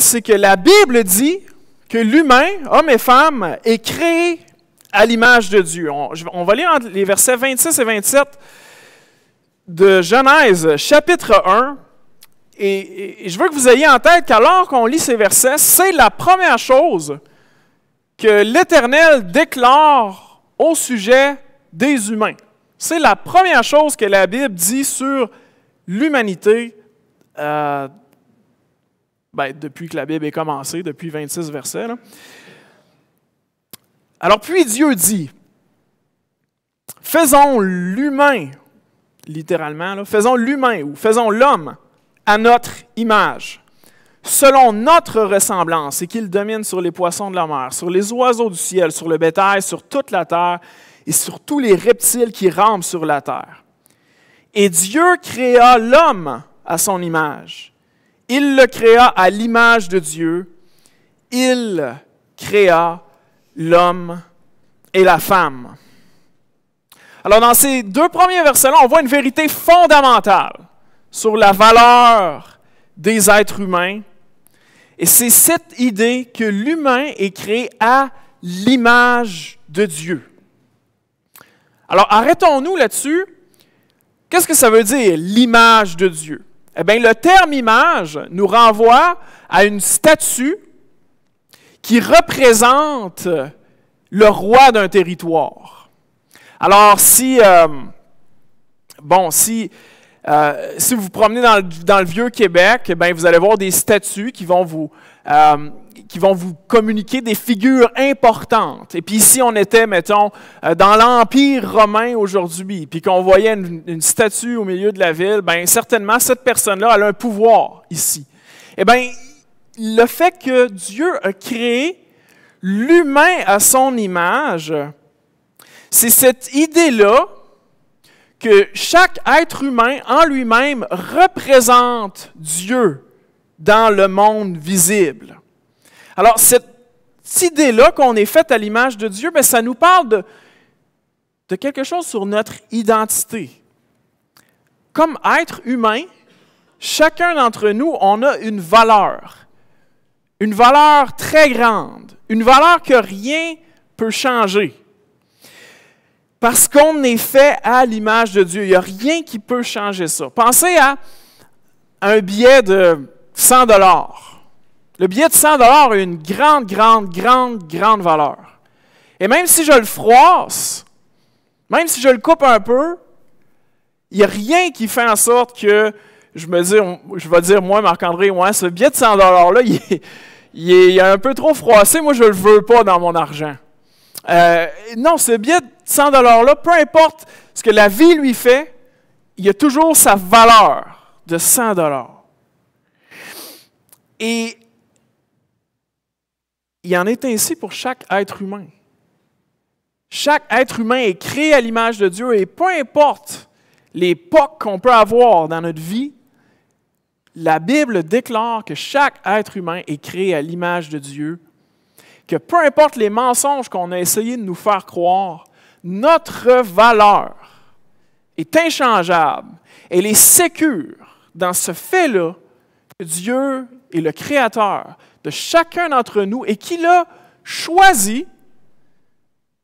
c'est que la Bible dit que l'humain, homme et femme, est créé à l'image de Dieu. On, va lire les versets 26 et 27 de Genèse, chapitre 1. Et, je veux que vous ayez en tête qu'alors qu'on lit ces versets, c'est la première chose que l'Éternel déclare au sujet des humains. C'est la première chose que la Bible dit sur l'humanité euh, ben, depuis que la Bible est commencée, depuis 26 versets. Alors puis Dieu dit, faisons l'humain, littéralement, faisons l'humain ou faisons l'homme à notre image, selon notre ressemblance, et qu'il domine sur les poissons de la mer, sur les oiseaux du ciel, sur le bétail, sur toute la terre, et sur tous les reptiles qui rampent sur la terre. Et Dieu créa l'homme à son image. Il le créa à l'image de Dieu. Il créa l'homme et la femme. Alors dans ces deux premiers versets-là, on voit une vérité fondamentale sur la valeur des êtres humains. Et c'est cette idée que l'humain est créé à l'image de Dieu. Alors arrêtons-nous là-dessus. Qu'est-ce que ça veut dire, l'image de Dieu? Eh bien, le terme image nous renvoie à une statue qui représente le roi d'un territoire. Alors, si, euh, bon, si, euh, si vous vous promenez dans le, Vieux Québec, ben vous allez voir des statues qui vont vous, euh, qui vont vous communiquer des figures importantes. Et puis si on était, mettons, euh, dans l'Empire romain aujourd'hui, puis qu'on voyait une, statue au milieu de la ville, ben certainement, cette personne-là, a un pouvoir ici. Eh bien, le fait que Dieu a créé l'humain à son image, c'est cette idée-là que chaque être humain en lui-même représente Dieu dans le monde visible. Alors, cette idée-là qu'on est faite à l'image de Dieu, bien, ça nous parle de, quelque chose sur notre identité. Comme être humain, chacun d'entre nous, on a une valeur. Une valeur très grande. Une valeur que rien peut changer. Parce qu'on est fait à l'image de Dieu. Il n'y a rien qui peut changer ça. Pensez à un billet de 100 dollars le billet de 100 a une grande, grande, grande, grande valeur. Et même si je le froisse, même si je le coupe un peu, il n'y a rien qui fait en sorte que je me dis, je vais dire, moi, Marc-André, ce billet de 100 $-là, il est, un peu trop froissé, moi, je ne le veux pas dans mon argent. Euh, non, ce billet de 100 $-là, peu importe ce que la vie lui fait, il a toujours sa valeur de 100 Et il en est ainsi pour chaque être humain. Chaque être humain est créé à l'image de Dieu et peu importe l'époque qu'on peut avoir dans notre vie, la Bible déclare que chaque être humain est créé à l'image de Dieu, que peu importe les mensonges qu'on a essayé de nous faire croire, notre valeur est inchangeable, elle est sécure dans ce fait-là que Dieu est le Créateur, de chacun d'entre nous et qu'il a choisi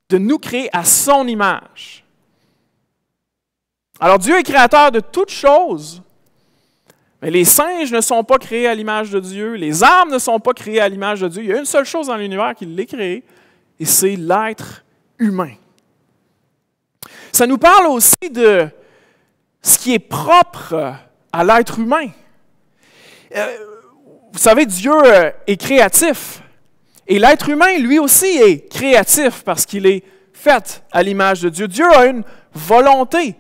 de nous créer à son image. Alors Dieu est créateur de toutes choses, mais les singes ne sont pas créés à l'image de Dieu, les âmes ne sont pas créés à l'image de Dieu. Il y a une seule chose dans l'univers qui l'est créé, et c'est l'être humain. Ça nous parle aussi de ce qui est propre à l'être humain. Euh, vous savez, Dieu euh, est créatif. Et l'être humain, lui aussi, est créatif parce qu'il est fait à l'image de Dieu. Dieu a une volonté,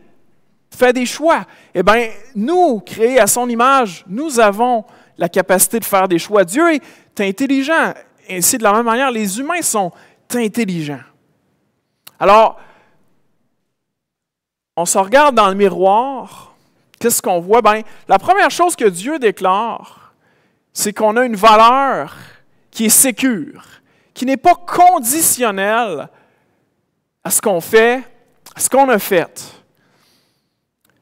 fait des choix. Eh bien, nous, créés à son image, nous avons la capacité de faire des choix. Dieu est intelligent. Ainsi, de la même manière, les humains sont intelligents. Alors, on se regarde dans le miroir. Qu'est-ce qu'on voit? Bien, la première chose que Dieu déclare, c'est qu'on a une valeur qui est sécure, qui n'est pas conditionnelle à ce qu'on fait, à ce qu'on a fait.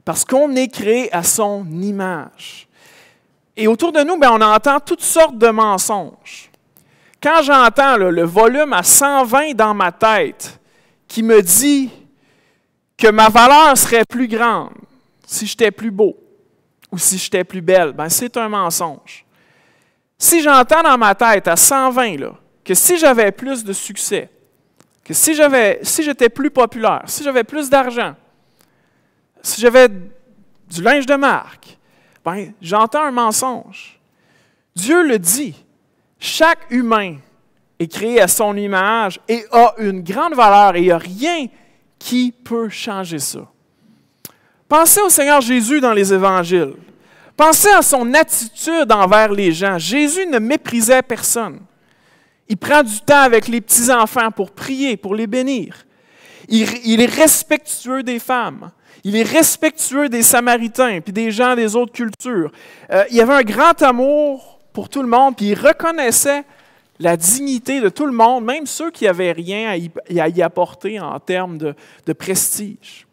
Parce qu'on est créé à son image. Et autour de nous, ben, on entend toutes sortes de mensonges. Quand j'entends le volume à 120 dans ma tête qui me dit que ma valeur serait plus grande si j'étais plus beau ou si j'étais plus belle, ben, c'est un mensonge. Si j'entends dans ma tête à 120 là, que si j'avais plus de succès, que si j'étais plus populaire, si j'avais plus d'argent, si j'avais du linge de marque, ben, j'entends un mensonge. Dieu le dit. Chaque humain est créé à son image et a une grande valeur et il n'y a rien qui peut changer ça. Pensez au Seigneur Jésus dans les évangiles. Pensez à son attitude envers les gens. Jésus ne méprisait personne. Il prend du temps avec les petits-enfants pour prier, pour les bénir. Il, est respectueux des femmes. Il est respectueux des Samaritains, puis des gens des autres cultures. Euh, il avait un grand amour pour tout le monde, puis il reconnaissait la dignité de tout le monde, même ceux qui n'avaient rien à y, apporter en termes de prestige.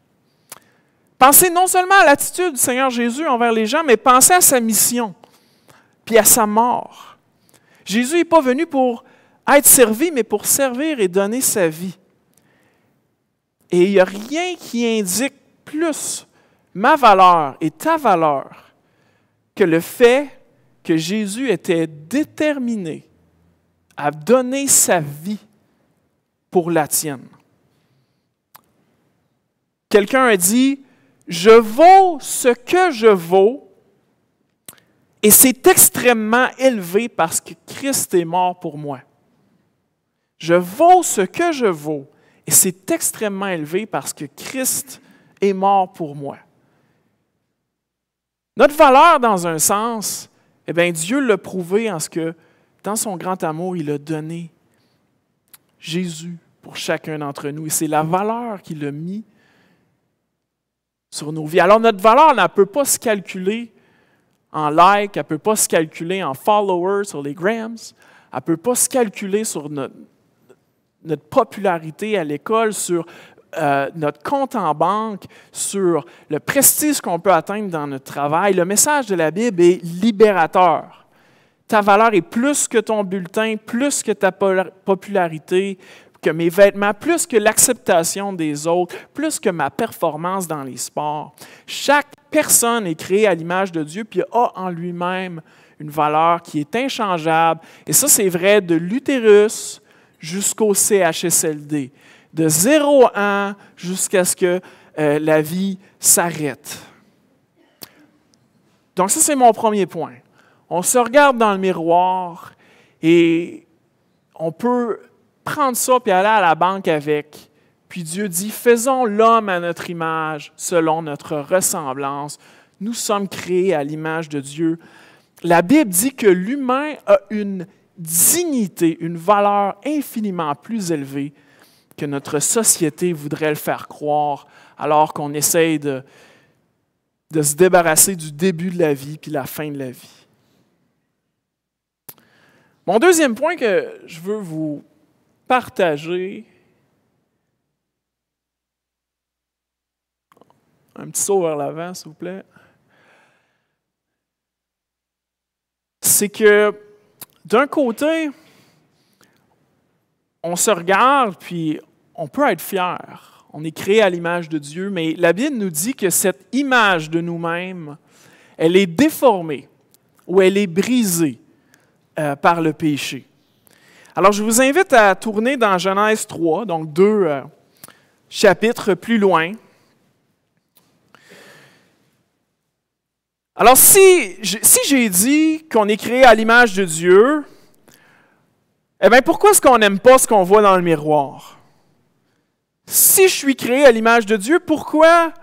Pensez non seulement à l'attitude du Seigneur Jésus envers les gens, mais pensez à sa mission, puis à sa mort. Jésus n'est pas venu pour être servi, mais pour servir et donner sa vie. Et il n'y a rien qui indique plus ma valeur et ta valeur que le fait que Jésus était déterminé à donner sa vie pour la tienne. Quelqu'un a dit, je vaux ce que je vaux, et c'est extrêmement élevé parce que Christ est mort pour moi. Je vaux ce que je vaux, et c'est extrêmement élevé parce que Christ est mort pour moi. Notre valeur, dans un sens, eh bien, Dieu l'a prouvé en ce que, dans son grand amour, il a donné Jésus pour chacun d'entre nous. Et c'est la valeur qu'il a mis sur nos vies. Alors notre valeur ne peut pas se calculer en likes, elle ne peut pas se calculer en followers sur les grams, elle ne peut pas se calculer sur notre, popularité à l'école, sur euh, notre compte en banque, sur le prestige qu'on peut atteindre dans notre travail. Le message de la Bible est libérateur. Ta valeur est plus que ton bulletin, plus que ta popularité, mes vêtements, plus que l'acceptation des autres, plus que ma performance dans les sports. Chaque personne est créée à l'image de Dieu, puis a en lui-même une valeur qui est inchangeable. Et ça, c'est vrai de l'utérus jusqu'au CHSLD, de 0 1 jusqu'à ce que euh, la vie s'arrête. Donc ça, c'est mon premier point. On se regarde dans le miroir et on peut prendre ça puis aller à la banque avec. Puis Dieu dit, faisons l'homme à notre image, selon notre ressemblance. Nous sommes créés à l'image de Dieu. La Bible dit que l'humain a une dignité, une valeur infiniment plus élevée que notre société voudrait le faire croire, alors qu'on essaye de, se débarrasser du début de la vie puis la fin de la vie. Mon deuxième point que je veux vous partager. Un petit saut vers l'avant, s'il vous plaît. C'est que, d'un côté, on se regarde, puis on peut être fier. On est créé à l'image de Dieu, mais la Bible nous dit que cette image de nous-mêmes, elle est déformée ou elle est brisée euh, par le péché. Alors, je vous invite à tourner dans Genèse 3, donc deux euh, chapitres plus loin. Alors, si, j'ai dit qu'on est créé à l'image de Dieu, eh bien, pourquoi est-ce qu'on n'aime pas ce qu'on voit dans le miroir? Si je suis créé à l'image de Dieu, pourquoi,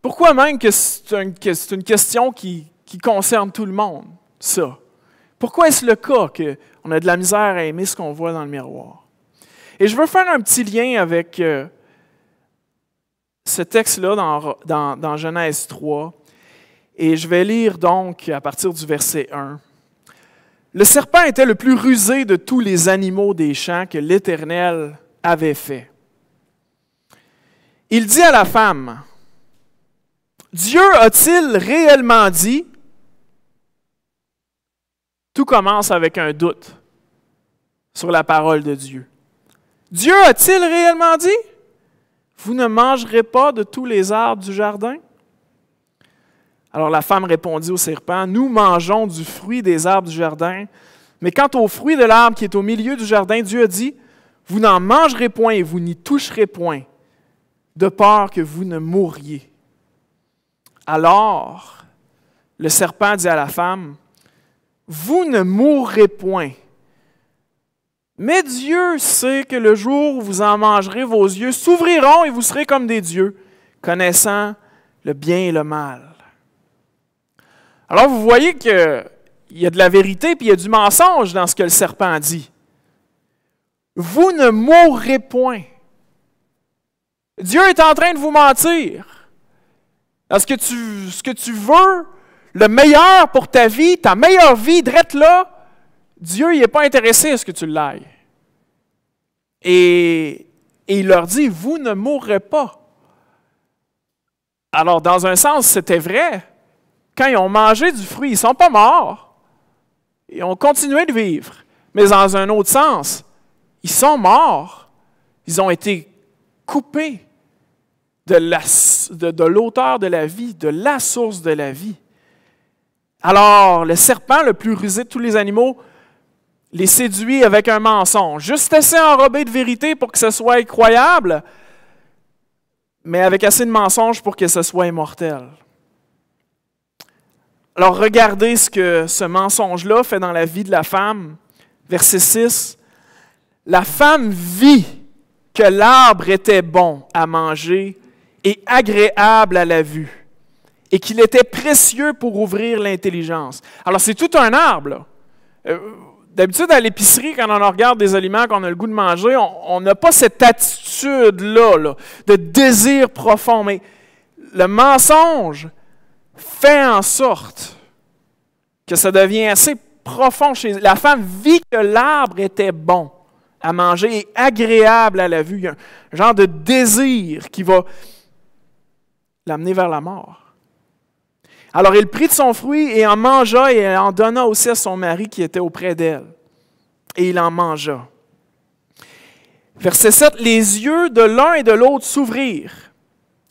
pourquoi même que c'est une question qui, qui concerne tout le monde, ça? Pourquoi est-ce le cas qu'on a de la misère à aimer ce qu'on voit dans le miroir? Et je veux faire un petit lien avec euh, ce texte-là dans, dans Genèse 3. Et je vais lire donc à partir du verset 1. Le serpent était le plus rusé de tous les animaux des champs que l'Éternel avait fait. Il dit à la femme, Dieu a-t-il réellement dit, tout commence avec un doute sur la parole de Dieu. Dieu a-t-il réellement dit, vous ne mangerez pas de tous les arbres du jardin? Alors la femme répondit au serpent, nous mangeons du fruit des arbres du jardin, mais quant au fruit de l'arbre qui est au milieu du jardin, Dieu a dit, vous n'en mangerez point et vous n'y toucherez point, de peur que vous ne mouriez. Alors le serpent dit à la femme, vous ne mourrez point. Mais Dieu sait que le jour où vous en mangerez, vos yeux s'ouvriront et vous serez comme des dieux, connaissant le bien et le mal. Alors vous voyez qu'il y a de la vérité puis il y a du mensonge dans ce que le serpent dit. Vous ne mourrez point. Dieu est en train de vous mentir. Parce que tu, ce que tu veux, le meilleur pour ta vie, ta meilleure vie, drette là, Dieu n'est pas intéressé à ce que tu l'ailles. Et, il leur dit, vous ne mourrez pas. Alors, dans un sens, c'était vrai. Quand ils ont mangé du fruit, ils ne sont pas morts. Ils ont continué de vivre. Mais dans un autre sens, ils sont morts. Ils ont été coupés de l'auteur de la vie, de la source de la vie. Alors le serpent, le plus rusé de tous les animaux, les séduit avec un mensonge. Juste assez enrobé de vérité pour que ce soit incroyable, mais avec assez de mensonge pour que ce soit immortel. Alors regardez ce que ce mensonge-là fait dans la vie de la femme. Verset 6. La femme vit que l'arbre était bon à manger et agréable à la vue et qu'il était précieux pour ouvrir l'intelligence. Alors, c'est tout un arbre. Euh, d'habitude, à l'épicerie, quand on regarde des aliments qu'on a le goût de manger, on n'a pas cette attitude-là de désir profond. Mais le mensonge fait en sorte que ça devient assez profond chez la femme vit que l'arbre était bon à manger et agréable à la vue. Il y a un genre de désir qui va l'amener vers la mort. Alors il prit de son fruit et en mangea et en donna aussi à son mari qui était auprès d'elle. Et il en mangea. Verset 7, les yeux de l'un et de l'autre s'ouvrirent,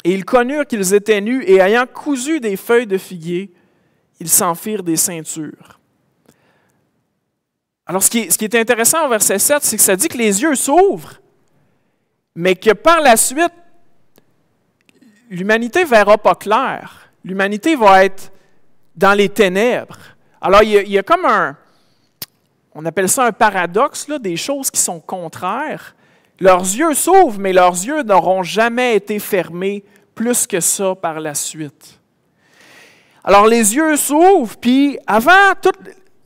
et ils connurent qu'ils étaient nus, et ayant cousu des feuilles de figuier, ils s'en firent des ceintures. Alors ce qui, est, intéressant au verset 7, c'est que ça dit que les yeux s'ouvrent, mais que par la suite, l'humanité verra pas clair l'humanité va être dans les ténèbres. Alors, il y, a, comme un, on appelle ça un paradoxe, là, des choses qui sont contraires. Leurs yeux s'ouvrent, mais leurs yeux n'auront jamais été fermés plus que ça par la suite. Alors, les yeux s'ouvrent, puis avant, toute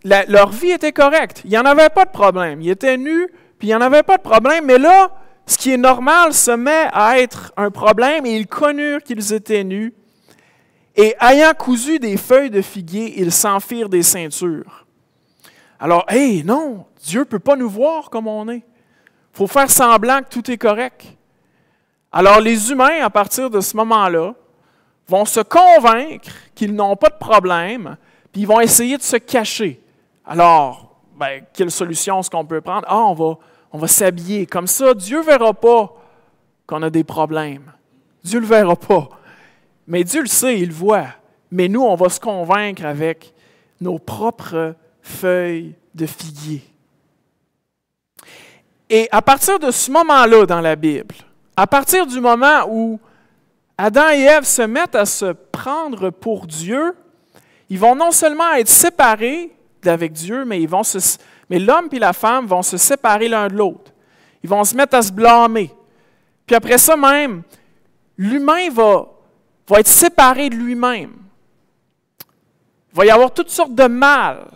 leur vie était correcte. Il n'y en avait pas de problème. Ils étaient nus, puis il n'y en avait pas de problème. Mais là, ce qui est normal se met à être un problème, et ils connurent qu'ils étaient nus, et ayant cousu des feuilles de figuier, ils s'enfirent des ceintures. Alors, hé, non, Dieu ne peut pas nous voir comme on est. Il faut faire semblant que tout est correct. Alors, les humains, à partir de ce moment-là, vont se convaincre qu'ils n'ont pas de problème, puis ils vont essayer de se cacher. Alors, ben, quelle solution est-ce qu'on peut prendre? Ah, on va, on va s'habiller. Comme ça, Dieu ne verra pas qu'on a des problèmes. Dieu ne le verra pas. Mais Dieu le sait, il le voit. Mais nous, on va se convaincre avec nos propres feuilles de figuier. Et à partir de ce moment-là dans la Bible, à partir du moment où Adam et Ève se mettent à se prendre pour Dieu, ils vont non seulement être séparés d'avec Dieu, mais ils vont mais l'homme et la femme vont se séparer l'un de l'autre. Ils vont se mettre à se blâmer. Puis après ça même, l'humain va va être séparé de lui-même. Il va y avoir toutes sortes de mal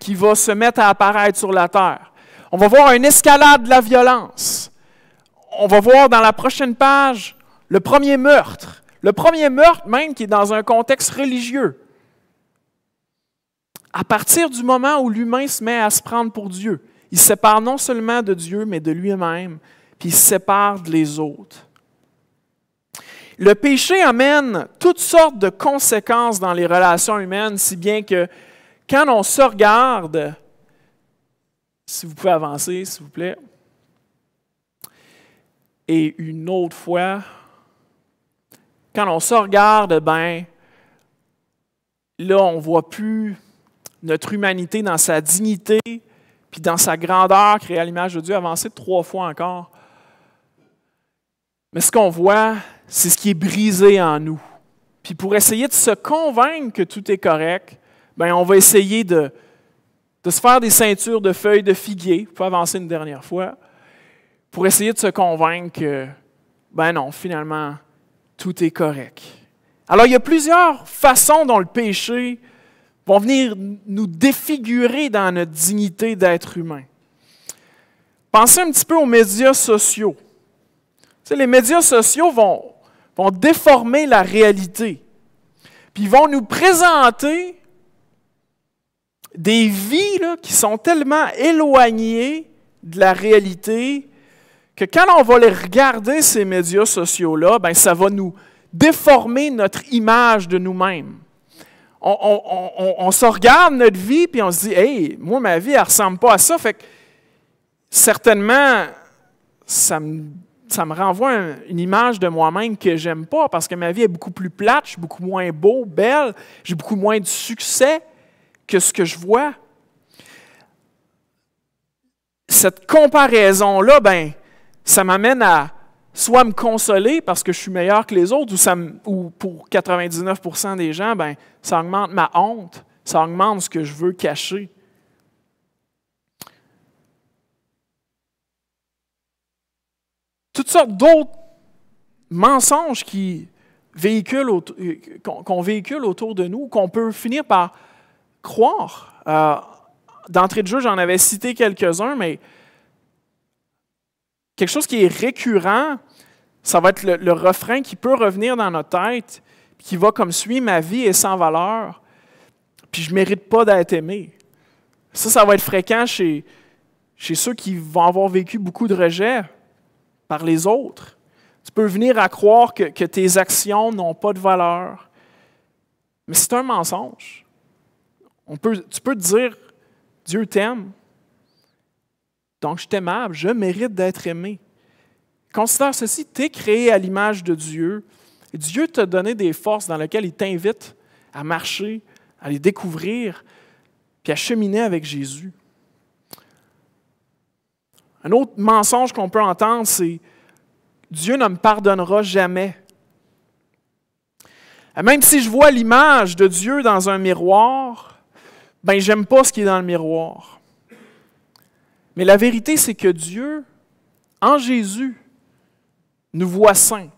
qui va se mettre à apparaître sur la terre. On va voir une escalade de la violence. On va voir dans la prochaine page le premier meurtre. Le premier meurtre même qui est dans un contexte religieux. À partir du moment où l'humain se met à se prendre pour Dieu, il se sépare non seulement de Dieu, mais de lui-même, puis il se sépare les autres. Le péché amène toutes sortes de conséquences dans les relations humaines, si bien que quand on se regarde, si vous pouvez avancer, s'il vous plaît, et une autre fois, quand on se regarde, ben là, on ne voit plus notre humanité dans sa dignité, puis dans sa grandeur créée à l'image de Dieu, avancer trois fois encore. Mais ce qu'on voit, c'est ce qui est brisé en nous. Puis pour essayer de se convaincre que tout est correct, ben on va essayer de, se faire des ceintures de feuilles de figuier, pour avancer une dernière fois, pour essayer de se convaincre que, ben non, finalement, tout est correct. Alors, il y a plusieurs façons dont le péché va venir nous défigurer dans notre dignité d'être humain. Pensez un petit peu aux médias sociaux. Tu les médias sociaux vont, vont déformer la réalité. Puis ils vont nous présenter des vies qui sont tellement éloignées de la réalité que quand on va les regarder, ces médias sociaux-là, ben, ça va nous déformer notre image de nous-mêmes. On, se regarde notre vie, puis on se dit, hé, moi, ma vie, elle ressemble pas à ça. Fait que, certainement, ça me ça me renvoie une image de moi-même que j'aime pas parce que ma vie est beaucoup plus plate, je suis beaucoup moins beau, belle, j'ai beaucoup moins de succès que ce que je vois. Cette comparaison-là, ben, ça m'amène à soit me consoler parce que je suis meilleur que les autres, ou, ça ou pour 99 des gens, ben, ça augmente ma honte, ça augmente ce que je veux cacher. toutes sortes d'autres mensonges qui véhiculent euh, qu'on véhicule autour de nous, qu'on peut finir par croire. Euh, d'entrée de jeu, j'en avais cité quelques-uns, mais quelque chose qui est récurrent, ça va être le, refrain qui peut revenir dans notre tête, qui va comme suit, ma vie est sans valeur, puis je ne mérite pas d'être aimé. Ça, ça va être fréquent chez, chez ceux qui vont avoir vécu beaucoup de rejets par les autres. Tu peux venir à croire que, tes actions n'ont pas de valeur. Mais c'est un mensonge. tu peux te dire, Dieu t'aime, donc je aimable, je mérite d'être aimé. Considère ceci, tu es créé à l'image de Dieu. Et Dieu t'a donné des forces dans lesquelles il t'invite à marcher, à les découvrir, puis à cheminer avec Jésus. Un autre mensonge qu'on peut entendre, c'est Dieu ne me pardonnera jamais. Même si je vois l'image de Dieu dans un miroir, ben j'aime pas ce qui est dans le miroir. Mais la vérité, c'est que Dieu, en Jésus, nous voit saints.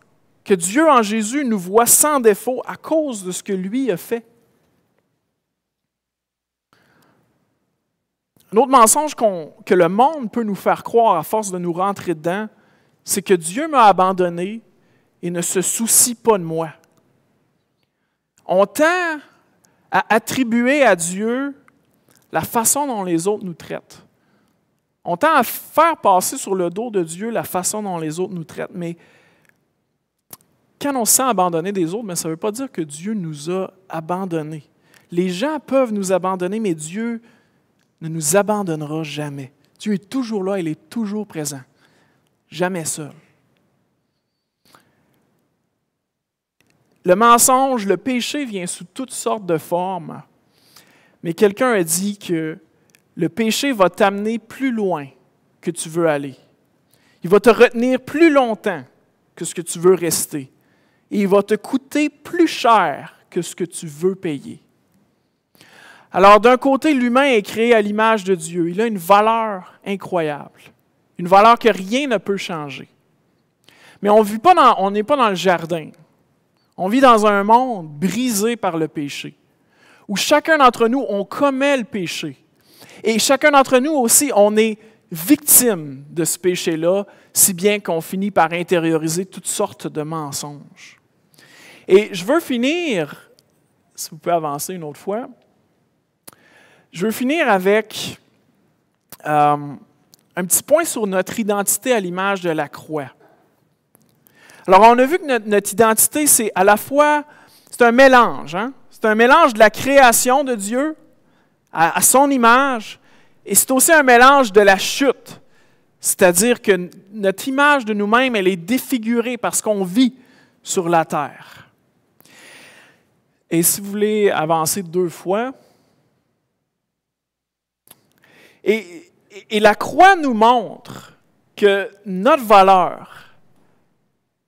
Que Dieu, en Jésus, nous voit sans défaut à cause de ce que lui a fait. Un autre mensonge que le monde peut nous faire croire à force de nous rentrer dedans, c'est que Dieu m'a abandonné et ne se soucie pas de moi. On tend à attribuer à Dieu la façon dont les autres nous traitent. On tend à faire passer sur le dos de Dieu la façon dont les autres nous traitent. Mais quand on se sent abandonné des autres, mais ça ne veut pas dire que Dieu nous a abandonnés. Les gens peuvent nous abandonner, mais Dieu ne nous abandonnera jamais. Dieu est toujours là, il est toujours présent, jamais seul. Le mensonge, le péché vient sous toutes sortes de formes, mais quelqu'un a dit que le péché va t'amener plus loin que tu veux aller. Il va te retenir plus longtemps que ce que tu veux rester. Et il va te coûter plus cher que ce que tu veux payer. Alors d'un côté, l'humain est créé à l'image de Dieu. Il a une valeur incroyable, une valeur que rien ne peut changer. Mais on n'est pas dans le jardin. On vit dans un monde brisé par le péché, où chacun d'entre nous, on commet le péché. Et chacun d'entre nous aussi, on est victime de ce péché-là, si bien qu'on finit par intérioriser toutes sortes de mensonges. Et je veux finir, si vous pouvez avancer une autre fois, je veux finir avec euh, un petit point sur notre identité à l'image de la croix. Alors, on a vu que notre, identité, c'est à la fois, c'est un mélange, hein. c'est un mélange de la création de Dieu à, à son image, et c'est aussi un mélange de la chute. C'est-à-dire que notre image de nous-mêmes, elle est défigurée parce qu'on vit sur la terre. Et si vous voulez avancer deux fois, et, la croix nous montre que notre valeur,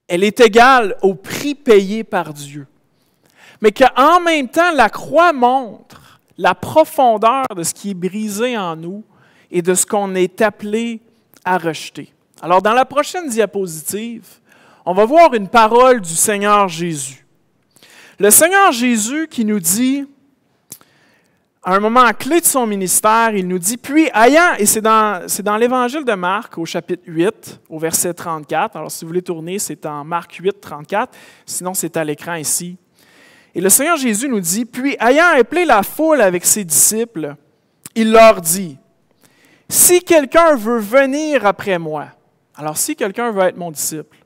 elle est égale au prix payé par Dieu. Mais qu'en même temps, la croix montre la profondeur de ce qui est brisé en nous et de ce qu'on est appelé à rejeter. Alors, dans la prochaine diapositive, on va voir une parole du Seigneur Jésus. Le Seigneur Jésus qui nous dit, à un moment clé de son ministère, il nous dit, puis ayant, et c'est dans, c'est dans l'évangile de Marc au chapitre 8, au verset 34, alors si vous voulez tourner, c'est en Marc 8, 34, sinon c'est à l'écran ici. Et le Seigneur Jésus nous dit, puis ayant appelé la foule avec ses disciples, il leur dit, si quelqu'un veut venir après moi, alors si quelqu'un veut être mon disciple,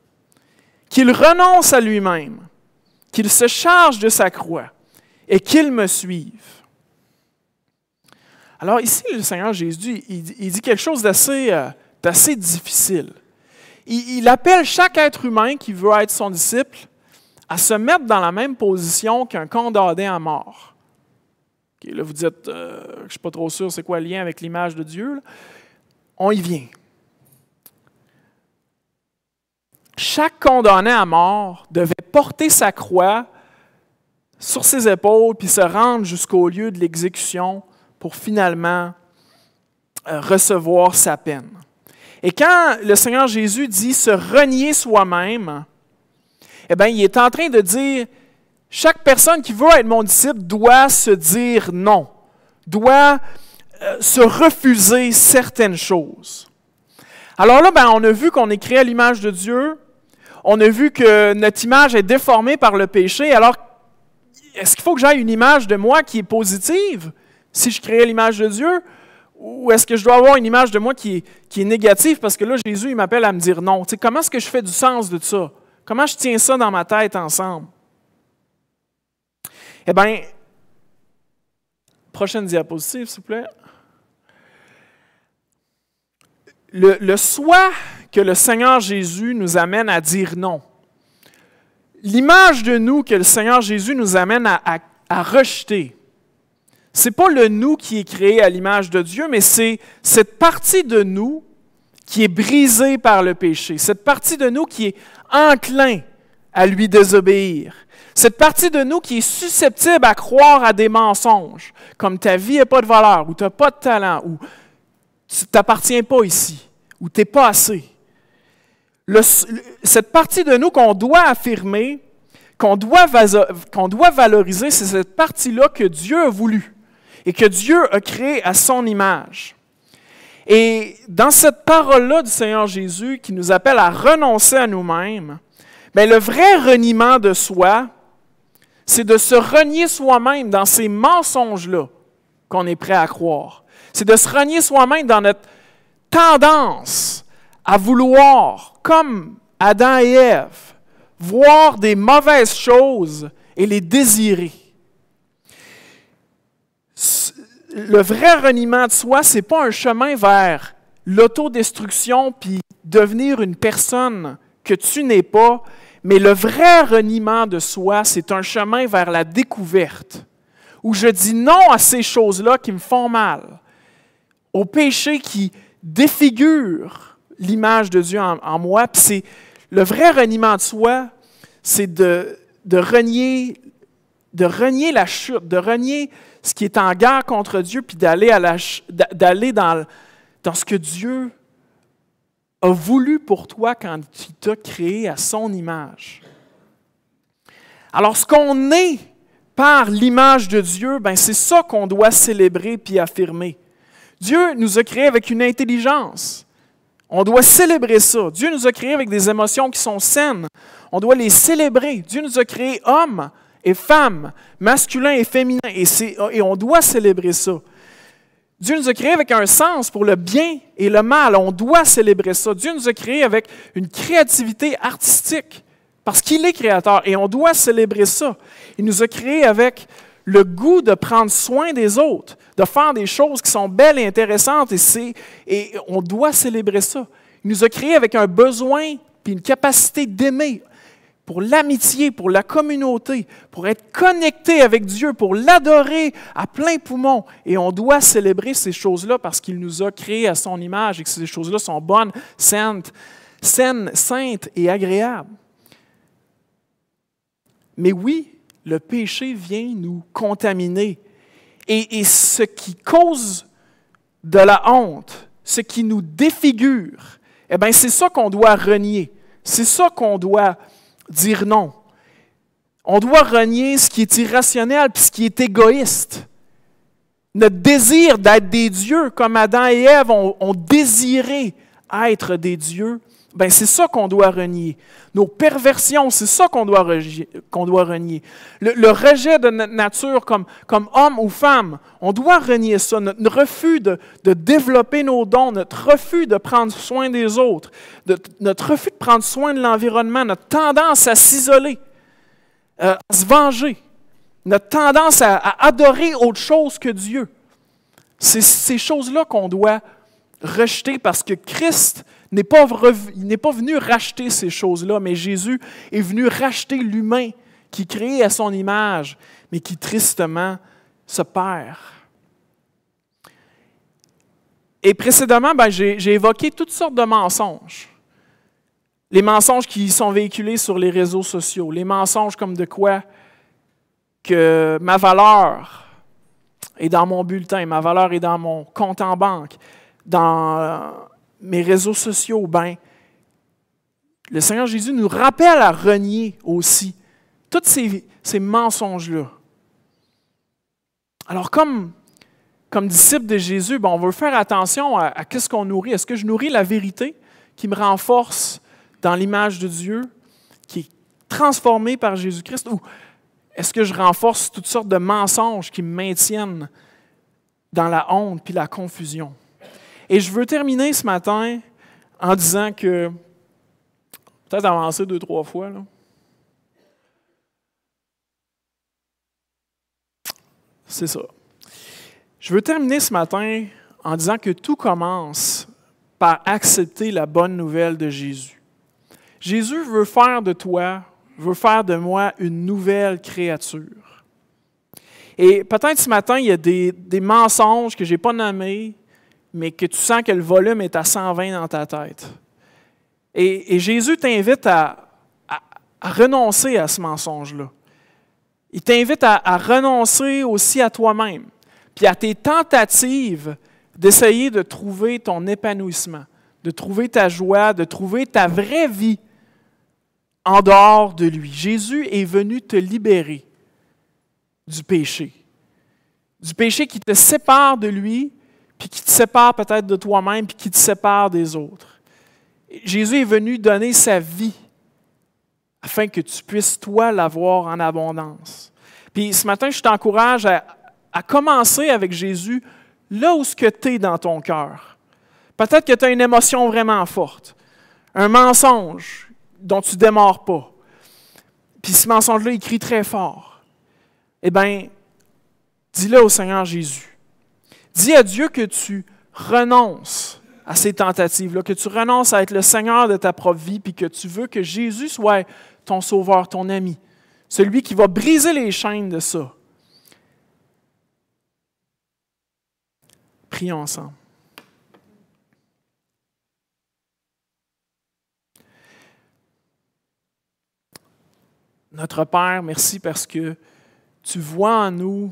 qu'il renonce à lui-même, qu'il se charge de sa croix et qu'il me suive. Alors ici, le Seigneur Jésus, il, dit quelque chose d'assez euh, difficile. Il, appelle chaque être humain qui veut être son disciple à se mettre dans la même position qu'un condamné à mort. là, vous dites, euh, je ne suis pas trop sûr, c'est quoi le lien avec l'image de Dieu? On y vient. Chaque condamné à mort devait porter sa croix sur ses épaules puis se rendre jusqu'au lieu de l'exécution pour finalement euh, recevoir sa peine. Et quand le Seigneur Jésus dit se renier soi-même, eh bien, il est en train de dire chaque personne qui veut être mon disciple doit se dire non, doit euh, se refuser certaines choses. Alors là, ben, on a vu qu'on est créé à l'image de Dieu, on a vu que notre image est déformée par le péché. Alors, est-ce qu'il faut que j'aille une image de moi qui est positive? si je créais l'image de Dieu? Ou est-ce que je dois avoir une image de moi qui est, négative parce que là, Jésus, il m'appelle à me dire non? comment est-ce que je fais du sens de ça? Comment je tiens ça dans ma tête ensemble? Eh bien, prochaine diapositive, s'il vous plaît. Le, soi que le Seigneur Jésus nous amène à dire non. L'image de nous que le Seigneur Jésus nous amène à rejeter. C'est pas le nous qui est créé à l'image de Dieu, mais c'est cette partie de nous qui est brisée par le péché, cette partie de nous qui est enclin à lui désobéir, cette partie de nous qui est susceptible à croire à des mensonges, comme ta vie n'a pas de valeur, ou tu n'as pas de talent, ou tu t'appartiens pas ici, ou tu n'es pas assez. cette partie de nous qu'on doit affirmer, qu'on doit, qu'on doit valoriser, c'est cette partie-là que Dieu a voulu et que Dieu a créé à son image. Et dans cette parole-là du Seigneur Jésus qui nous appelle à renoncer à nous-mêmes, mais ben, le vrai reniement de soi, c'est de se renier soi-même dans ces mensonges-là qu'on est prêt à croire. C'est de se renier soi-même dans notre tendance à vouloir, comme Adam et Ève, voir des mauvaises choses et les désirer le vrai reniement de soi, ce n'est pas un chemin vers l'autodestruction puis devenir une personne que tu n'es pas, mais le vrai reniement de soi, c'est un chemin vers la découverte, où je dis non à ces choses-là qui me font mal, au péché qui défigure l'image de Dieu en, moi. Puis c'est le vrai reniement de soi, c'est de, de renier de renier la chute, de renier ce qui est en guerre contre Dieu, puis d'aller, d'aller dans, dans ce que Dieu a voulu pour toi quand tu t'as créé à son image. Alors, ce qu'on est par l'image de Dieu, ben, c'est ça qu'on doit célébrer puis affirmer. Dieu nous a créés avec une intelligence. On doit célébrer ça. Dieu nous a créés avec des émotions qui sont saines. On doit les célébrer. Dieu nous a créés hommes et femme, masculin et féminin. Et, et on doit célébrer ça. Dieu nous a créés avec un sens pour le bien et le mal. On doit célébrer ça. Dieu nous a créés avec une créativité artistique parce qu'il est créateur et on doit célébrer ça. Il nous a créés avec le goût de prendre soin des autres, de faire des choses qui sont belles et intéressantes et, et on doit célébrer ça. Il nous a créés avec un besoin puis une capacité d'aimer pour l'amitié, pour la communauté, pour être connecté avec Dieu, pour l'adorer à plein poumon. Et on doit célébrer ces choses-là parce qu'il nous a créés à son image et que ces choses-là sont bonnes, saintes, saines, saintes et agréables. Mais oui, le péché vient nous contaminer. Et, ce qui cause de la honte, ce qui nous défigure, eh bien, c'est ça qu'on doit renier. C'est ça qu'on doit dire non. On doit renier ce qui est irrationnel puis ce qui est égoïste. Notre désir d'être des dieux, comme Adam et Ève ont, ont désiré être des dieux, ben c'est ça qu'on doit renier. Nos perversions, c'est ça qu'on doit, qu'on doit renier. Le, rejet de notre nature comme, comme homme ou femme, on doit renier ça, notre refus de, développer nos dons, notre refus de prendre soin des autres, de, notre refus de prendre soin de l'environnement, notre tendance à s'isoler, euh, à se venger, notre tendance à adorer autre chose que Dieu. C'est ces choses-là qu'on doit rejeter parce que Christ n'est pas, venu racheter ces choses-là, mais Jésus est venu racheter l'humain qui crée à son image, mais qui tristement se perd. Et précédemment, ben, j'ai évoqué toutes sortes de mensonges. Les mensonges qui sont véhiculés sur les réseaux sociaux, les mensonges comme de quoi que ma valeur est dans mon bulletin, ma valeur est dans mon compte en banque, dans mes réseaux sociaux, ben, le Seigneur Jésus nous rappelle à renier aussi tous ces, ces mensonges-là. Alors, comme, comme disciple de Jésus, ben, on veut faire attention à, ce qu'on nourrit. Est-ce que je nourris la vérité qui me renforce dans l'image de Dieu, qui est transformée par Jésus-Christ, ou est-ce que je renforce toutes sortes de mensonges qui me maintiennent dans la honte puis la confusion? Et je veux terminer ce matin en disant que, peut-être avancer deux, trois fois, là. C'est ça. Je veux terminer ce matin en disant que tout commence par accepter la bonne nouvelle de Jésus. Jésus veut faire de toi, veut faire de moi une nouvelle créature. Et peut-être ce matin, il y a des, des mensonges que je n'ai pas nommés, mais que tu sens que le volume est à 120 dans ta tête. Et, Jésus t'invite à, renoncer à ce mensonge-là. Il t'invite à renoncer aussi à toi-même, puis à tes tentatives d'essayer de trouver ton épanouissement, de trouver ta joie, de trouver ta vraie vie en dehors de lui. Jésus est venu te libérer du péché, du péché qui te sépare de lui, puis qui te sépare peut-être de toi-même, puis qui te sépare des autres. Jésus est venu donner sa vie afin que tu puisses, toi, l'avoir en abondance. Puis ce matin, je t'encourage à, commencer avec Jésus là où ce que tu es dans ton cœur. Peut-être que tu as une émotion vraiment forte, un mensonge dont tu ne démarres pas. Puis ce mensonge-là, il crie très fort. Eh bien, dis-le au Seigneur Jésus. Dis à Dieu que tu renonces à ces tentatives-là, que tu renonces à être le Seigneur de ta propre vie, puis que tu veux que Jésus soit ton sauveur, ton ami, celui qui va briser les chaînes de ça. Prions ensemble. Notre Père, merci parce que tu vois en nous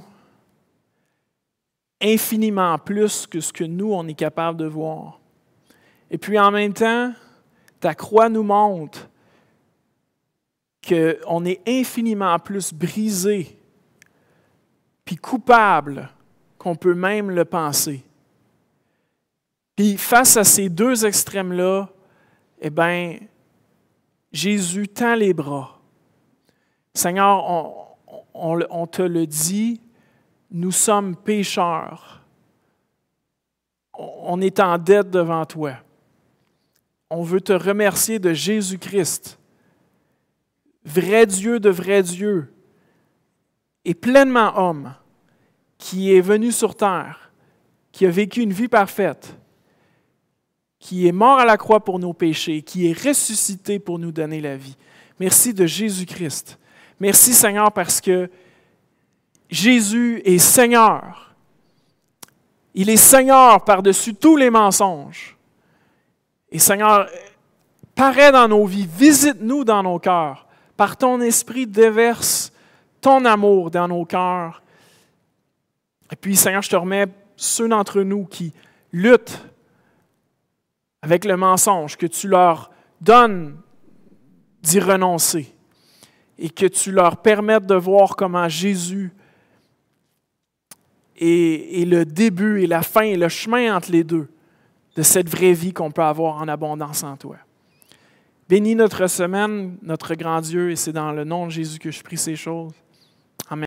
infiniment plus que ce que nous, on est capable de voir. Et puis en même temps, ta croix nous montre qu'on est infiniment plus brisé, puis coupable qu'on peut même le penser. Puis face à ces deux extrêmes-là, eh bien, Jésus tend les bras. Seigneur, on te le dit, nous sommes pécheurs. On est en dette devant toi. On veut te remercier de Jésus-Christ, vrai Dieu de vrai Dieu, et pleinement homme, qui est venu sur terre, qui a vécu une vie parfaite, qui est mort à la croix pour nos péchés, qui est ressuscité pour nous donner la vie. Merci de Jésus-Christ. Merci Seigneur parce que Jésus est Seigneur. Il est Seigneur par-dessus tous les mensonges. Et Seigneur, paraît dans nos vies, visite-nous dans nos cœurs. Par ton esprit, déverse ton amour dans nos cœurs. Et puis, Seigneur, je te remets ceux d'entre nous qui luttent avec le mensonge, que tu leur donnes d'y renoncer et que tu leur permettes de voir comment Jésus et, le début et la fin et le chemin entre les deux de cette vraie vie qu'on peut avoir en abondance en toi. Bénis notre semaine, notre grand Dieu, et c'est dans le nom de Jésus que je prie ces choses.